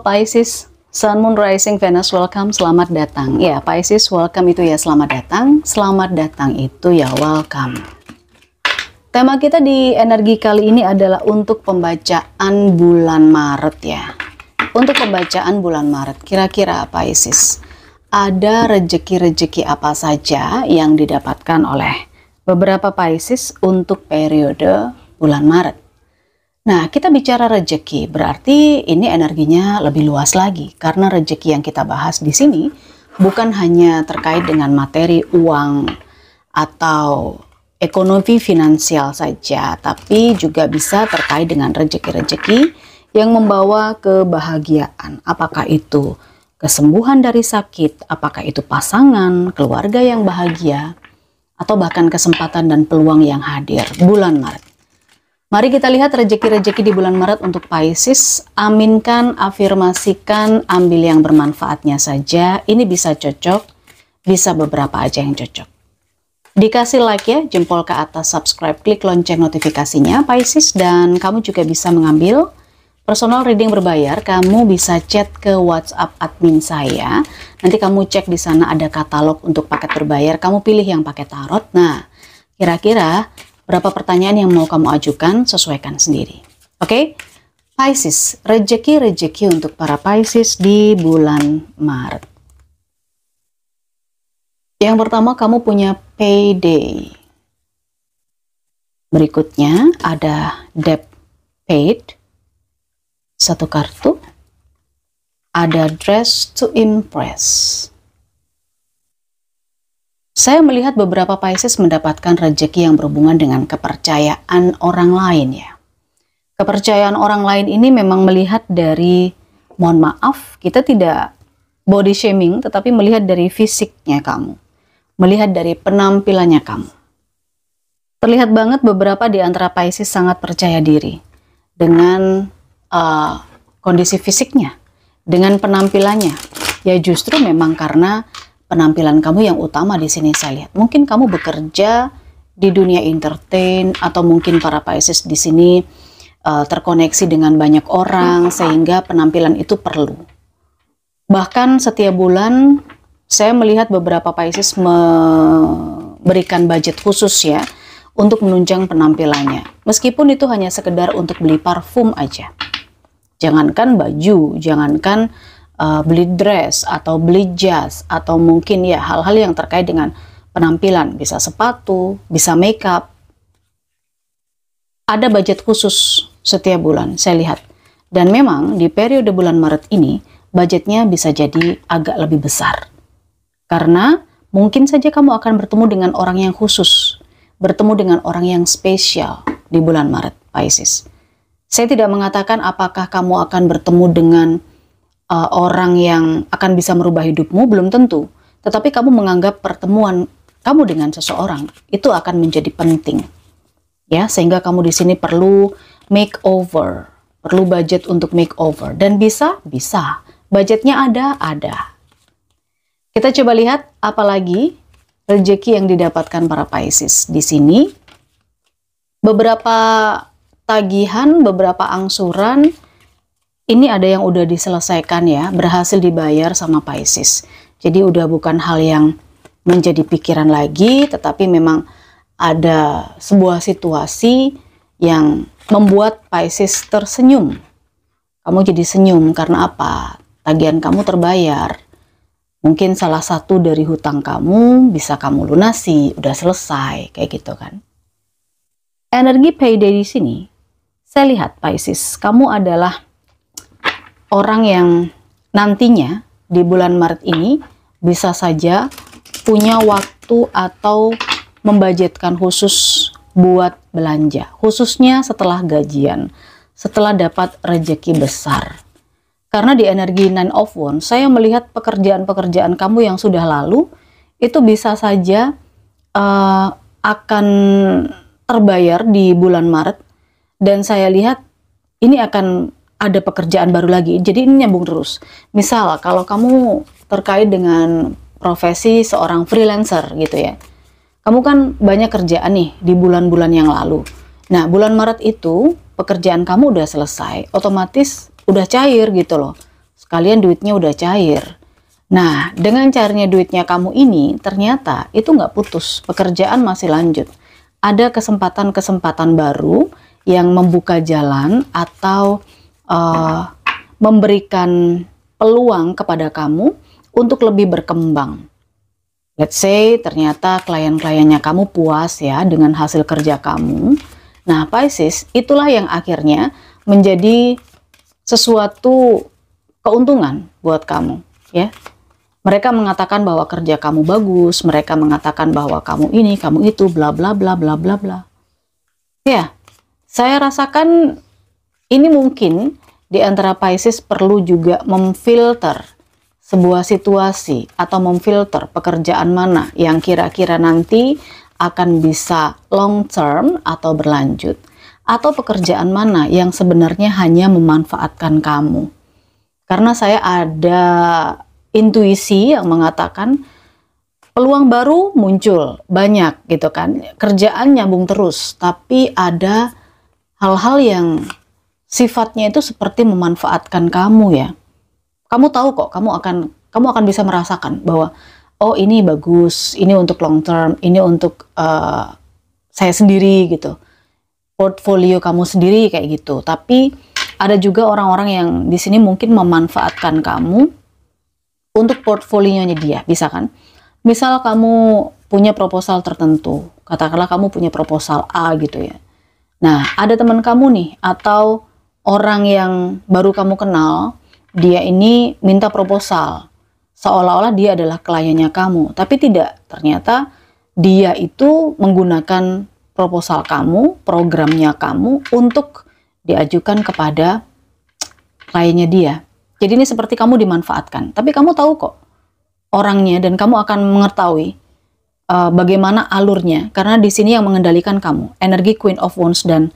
Paisis, Pisces Sun Moon Rising Venus welcome selamat datang. Ya, Pisces welcome itu ya selamat datang. Selamat datang itu ya welcome. Tema kita di energi kali ini adalah untuk pembacaan bulan Maret ya. Untuk pembacaan bulan Maret, kira-kira Pisces ada rejeki-rejeki apa saja yang didapatkan oleh beberapa Pisces untuk periode bulan Maret. Nah, kita bicara rejeki, berarti ini energinya lebih luas lagi karena rejeki yang kita bahas di sini bukan hanya terkait dengan materi uang atau ekonomi finansial saja, tapi juga bisa terkait dengan rejeki-rejeki yang membawa kebahagiaan. Apakah itu kesembuhan dari sakit, apakah itu pasangan, keluarga yang bahagia, atau bahkan kesempatan dan peluang yang hadir bulan Maret. Mari kita lihat rejeki-rejeki di bulan Maret untuk Pisces. Aminkan, afirmasikan, ambil yang bermanfaatnya saja. Ini bisa cocok, bisa beberapa aja yang cocok. Dikasih like ya, jempol ke atas, subscribe, klik lonceng notifikasinya Pisces dan kamu juga bisa mengambil personal reading berbayar. Kamu bisa chat ke WhatsApp admin saya. Nanti kamu cek di sana ada katalog untuk paket berbayar. Kamu pilih yang paket tarot. Nah, kira-kira Berapa pertanyaan yang mau kamu ajukan, sesuaikan sendiri. Oke? Okay? Pisces, rejeki-rejeki untuk para Pisces di bulan Maret. Yang pertama kamu punya payday. Berikutnya ada debt paid. Satu kartu. Ada dress to impress. Saya melihat beberapa Pisces mendapatkan rejeki yang berhubungan dengan kepercayaan orang lain ya. Kepercayaan orang lain ini memang melihat dari, mohon maaf, kita tidak body shaming tetapi melihat dari fisiknya kamu. Melihat dari penampilannya kamu. Terlihat banget beberapa di antara Pisces sangat percaya diri dengan uh, kondisi fisiknya, dengan penampilannya. Ya justru memang karena penampilan kamu yang utama di sini saya lihat. Mungkin kamu bekerja di dunia entertain atau mungkin para Pisces di sini uh, terkoneksi dengan banyak orang sehingga penampilan itu perlu. Bahkan setiap bulan saya melihat beberapa Pisces memberikan budget khusus ya untuk menunjang penampilannya. Meskipun itu hanya sekedar untuk beli parfum aja. Jangankan baju, jangankan uh, beli dress atau beli jas atau mungkin ya hal-hal yang terkait dengan penampilan, bisa sepatu, bisa makeup. Ada budget khusus setiap bulan, saya lihat. Dan memang di periode bulan Maret ini, budgetnya bisa jadi agak lebih besar. Karena mungkin saja kamu akan bertemu dengan orang yang khusus, bertemu dengan orang yang spesial di bulan Maret, Pisces. Saya tidak mengatakan apakah kamu akan bertemu dengan uh, orang yang akan bisa merubah hidupmu belum tentu. Tetapi kamu menganggap pertemuan kamu dengan seseorang itu akan menjadi penting. Ya, sehingga kamu di sini perlu makeover, perlu budget untuk makeover dan bisa bisa. Budgetnya ada, ada. Kita coba lihat apalagi rezeki yang didapatkan para Pisces di sini. Beberapa tagihan, beberapa angsuran ini ada yang udah diselesaikan ya, berhasil dibayar sama Pisces. Jadi udah bukan hal yang menjadi pikiran lagi, tetapi memang ada sebuah situasi yang membuat Pisces tersenyum. Kamu jadi senyum karena apa? Tagihan kamu terbayar. Mungkin salah satu dari hutang kamu bisa kamu lunasi, udah selesai, kayak gitu kan. Energi payday di sini, saya lihat Pisces, kamu adalah orang yang nantinya di bulan Maret ini bisa saja punya waktu atau membajetkan khusus buat belanja, khususnya setelah gajian, setelah dapat rejeki besar. Karena di energi Nine of Wands, saya melihat pekerjaan-pekerjaan kamu yang sudah lalu, itu bisa saja uh, akan terbayar di bulan Maret. Dan saya lihat ini akan ada pekerjaan baru lagi. Jadi ini nyambung terus. Misal kalau kamu terkait dengan profesi seorang freelancer gitu ya. Kamu kan banyak kerjaan nih di bulan-bulan yang lalu. Nah, bulan Maret itu pekerjaan kamu udah selesai, otomatis udah cair gitu loh. Sekalian duitnya udah cair. Nah, dengan cairnya duitnya kamu ini, ternyata itu nggak putus, pekerjaan masih lanjut. Ada kesempatan-kesempatan baru yang membuka jalan atau uh, memberikan peluang kepada kamu untuk lebih berkembang. Let's say ternyata klien-kliennya kamu puas ya dengan hasil kerja kamu. Nah, Pisces, itulah yang akhirnya menjadi sesuatu keuntungan buat kamu, ya. Mereka mengatakan bahwa kerja kamu bagus, mereka mengatakan bahwa kamu ini, kamu itu, bla bla bla bla bla bla. Ya, saya rasakan ini mungkin di antara Pisces perlu juga memfilter sebuah situasi atau memfilter pekerjaan mana yang kira-kira nanti akan bisa long term atau berlanjut atau pekerjaan mana yang sebenarnya hanya memanfaatkan kamu. Karena saya ada intuisi yang mengatakan peluang baru muncul banyak gitu kan. Kerjaan nyambung terus, tapi ada hal-hal yang sifatnya itu seperti memanfaatkan kamu ya. Kamu tahu kok, kamu akan kamu akan bisa merasakan bahwa oh ini bagus, ini untuk long term, ini untuk uh, saya sendiri gitu. Portfolio kamu sendiri kayak gitu. Tapi ada juga orang-orang yang di sini mungkin memanfaatkan kamu untuk portfolionya dia, bisa kan? Misal kamu punya proposal tertentu, katakanlah kamu punya proposal A gitu ya. Nah, ada teman kamu nih atau orang yang baru kamu kenal, dia ini minta proposal. Seolah-olah dia adalah kliennya kamu, tapi tidak. Ternyata dia itu menggunakan proposal kamu, programnya kamu untuk diajukan kepada kliennya dia. Jadi ini seperti kamu dimanfaatkan, tapi kamu tahu kok orangnya dan kamu akan mengetahui uh, bagaimana alurnya karena di sini yang mengendalikan kamu, energi Queen of Wands dan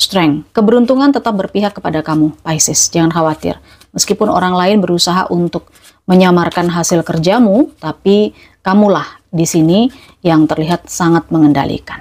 Strength. Keberuntungan tetap berpihak kepada kamu, Pisces. Jangan khawatir. Meskipun orang lain berusaha untuk menyamarkan hasil kerjamu, tapi kamulah di sini yang terlihat sangat mengendalikan.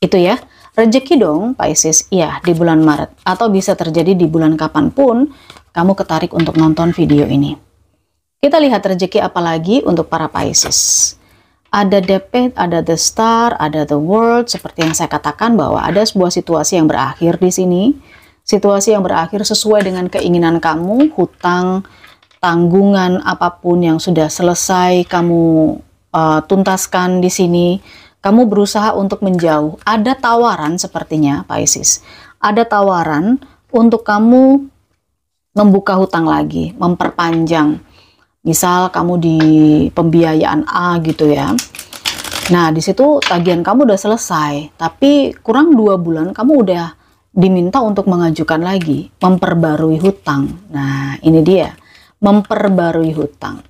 Itu ya. Rejeki dong, Pisces. Iya, di bulan Maret. Atau bisa terjadi di bulan kapanpun kamu ketarik untuk nonton video ini. Kita lihat rejeki apalagi untuk para Pisces ada depth, ada the star, ada the world, seperti yang saya katakan bahwa ada sebuah situasi yang berakhir di sini. Situasi yang berakhir sesuai dengan keinginan kamu, hutang, tanggungan apapun yang sudah selesai kamu uh, tuntaskan di sini. Kamu berusaha untuk menjauh. Ada tawaran sepertinya, Pisces. Ada tawaran untuk kamu membuka hutang lagi, memperpanjang misal kamu di pembiayaan A gitu ya nah di situ tagihan kamu udah selesai tapi kurang dua bulan kamu udah diminta untuk mengajukan lagi memperbarui hutang nah ini dia memperbarui hutang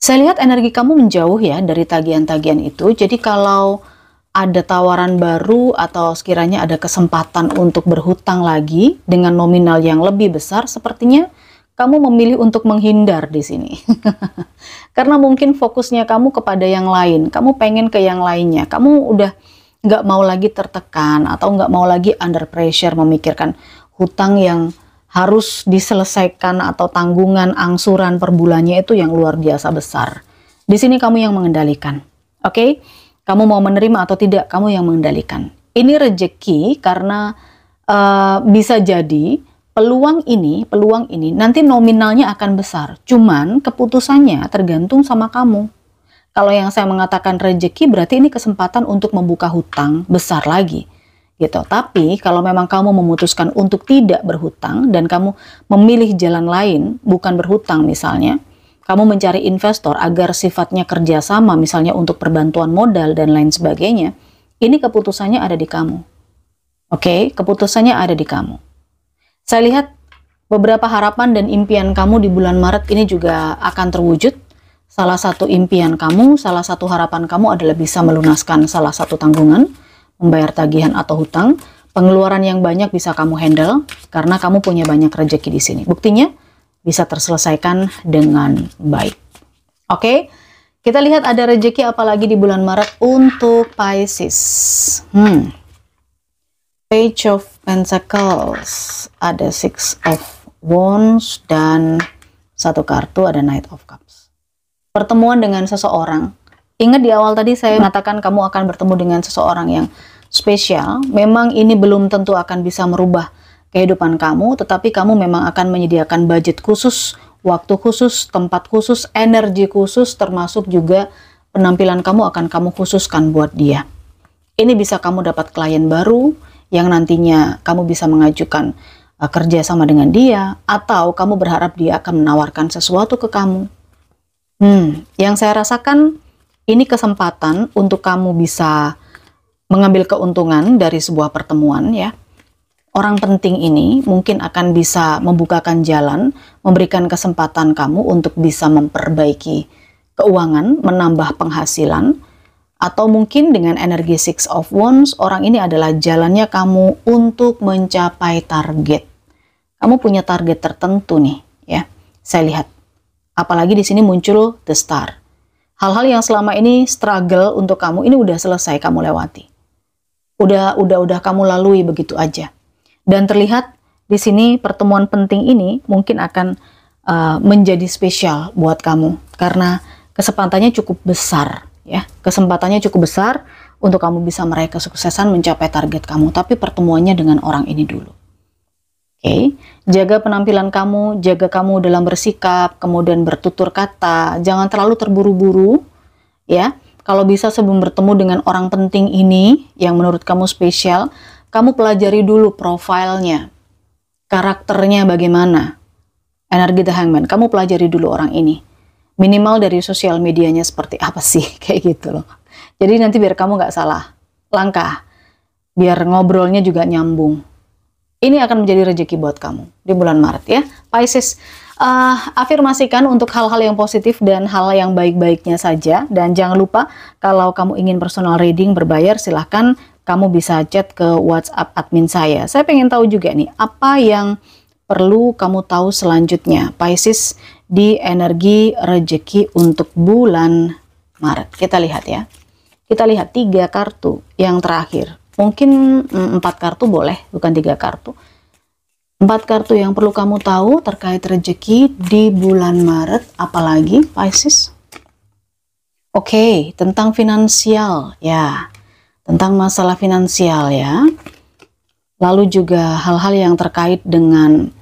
saya lihat energi kamu menjauh ya dari tagihan-tagihan itu jadi kalau ada tawaran baru atau sekiranya ada kesempatan untuk berhutang lagi dengan nominal yang lebih besar sepertinya kamu memilih untuk menghindar di sini. Karena mungkin fokusnya kamu kepada yang lain, kamu pengen ke yang lainnya, kamu udah nggak mau lagi tertekan atau nggak mau lagi under pressure memikirkan hutang yang harus diselesaikan atau tanggungan angsuran per bulannya itu yang luar biasa besar. Di sini kamu yang mengendalikan, oke? Okay? Kamu mau menerima atau tidak, kamu yang mengendalikan. Ini rejeki karena uh, bisa jadi peluang ini, peluang ini nanti nominalnya akan besar. Cuman keputusannya tergantung sama kamu. Kalau yang saya mengatakan rejeki berarti ini kesempatan untuk membuka hutang besar lagi. Gitu. Tapi kalau memang kamu memutuskan untuk tidak berhutang dan kamu memilih jalan lain, bukan berhutang misalnya, kamu mencari investor agar sifatnya kerjasama misalnya untuk perbantuan modal dan lain sebagainya, ini keputusannya ada di kamu. Oke, okay? keputusannya ada di kamu. Saya lihat beberapa harapan dan impian kamu di bulan Maret ini juga akan terwujud. Salah satu impian kamu, salah satu harapan kamu adalah bisa melunaskan salah satu tanggungan, membayar tagihan atau hutang. Pengeluaran yang banyak bisa kamu handle karena kamu punya banyak rejeki di sini. Buktinya bisa terselesaikan dengan baik. Oke. Kita lihat ada rejeki apalagi di bulan Maret untuk Pisces. Hmm. Page of Pentacles, ada Six of Wands, dan satu kartu ada Knight of Cups. Pertemuan dengan seseorang. Ingat di awal tadi saya mengatakan kamu akan bertemu dengan seseorang yang spesial. Memang ini belum tentu akan bisa merubah kehidupan kamu, tetapi kamu memang akan menyediakan budget khusus, waktu khusus, tempat khusus, energi khusus, termasuk juga penampilan kamu akan kamu khususkan buat dia. Ini bisa kamu dapat klien baru, yang nantinya kamu bisa mengajukan uh, kerja sama dengan dia atau kamu berharap dia akan menawarkan sesuatu ke kamu. Hmm, yang saya rasakan ini kesempatan untuk kamu bisa mengambil keuntungan dari sebuah pertemuan ya. Orang penting ini mungkin akan bisa membukakan jalan, memberikan kesempatan kamu untuk bisa memperbaiki keuangan, menambah penghasilan, atau mungkin dengan energi Six of Wands, orang ini adalah jalannya kamu untuk mencapai target. Kamu punya target tertentu nih, ya. Saya lihat. Apalagi di sini muncul The Star. Hal-hal yang selama ini struggle untuk kamu ini udah selesai kamu lewati. Udah udah udah kamu lalui begitu aja. Dan terlihat di sini pertemuan penting ini mungkin akan uh, menjadi spesial buat kamu karena kesempatannya cukup besar ya. Kesempatannya cukup besar untuk kamu bisa meraih kesuksesan mencapai target kamu, tapi pertemuannya dengan orang ini dulu. Oke, okay? jaga penampilan kamu, jaga kamu dalam bersikap, kemudian bertutur kata, jangan terlalu terburu-buru, ya. Kalau bisa sebelum bertemu dengan orang penting ini yang menurut kamu spesial, kamu pelajari dulu profilnya, karakternya bagaimana, energi the hangman, kamu pelajari dulu orang ini minimal dari sosial medianya seperti apa sih kayak gitu loh. Jadi nanti biar kamu nggak salah langkah, biar ngobrolnya juga nyambung. Ini akan menjadi rezeki buat kamu di bulan Maret ya. Pisces, uh, afirmasikan untuk hal-hal yang positif dan hal yang baik-baiknya saja. Dan jangan lupa kalau kamu ingin personal reading berbayar silahkan kamu bisa chat ke WhatsApp admin saya. Saya pengen tahu juga nih apa yang perlu kamu tahu selanjutnya Pisces di energi rejeki untuk bulan Maret. Kita lihat ya. Kita lihat tiga kartu yang terakhir. Mungkin mm, empat kartu boleh, bukan tiga kartu. Empat kartu yang perlu kamu tahu terkait rejeki di bulan Maret, apalagi Pisces. Oke, okay, tentang finansial ya, tentang masalah finansial ya. Lalu juga hal-hal yang terkait dengan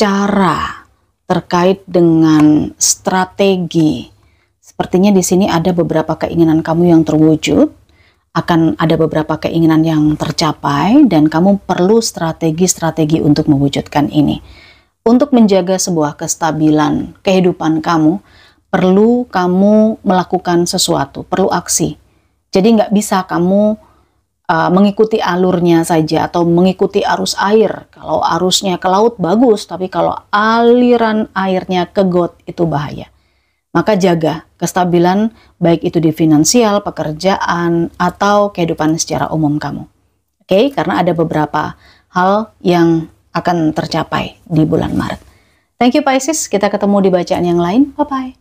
cara terkait dengan strategi. Sepertinya di sini ada beberapa keinginan kamu yang terwujud, akan ada beberapa keinginan yang tercapai dan kamu perlu strategi-strategi untuk mewujudkan ini. Untuk menjaga sebuah kestabilan kehidupan kamu, perlu kamu melakukan sesuatu, perlu aksi. Jadi nggak bisa kamu uh, mengikuti alurnya saja atau mengikuti arus air. Kalau arusnya ke laut bagus, tapi kalau aliran airnya ke got itu bahaya. Maka jaga kestabilan baik itu di finansial, pekerjaan, atau kehidupan secara umum kamu. Oke, okay? karena ada beberapa hal yang akan tercapai di bulan Maret. Thank you Pisces, kita ketemu di bacaan yang lain. Bye-bye.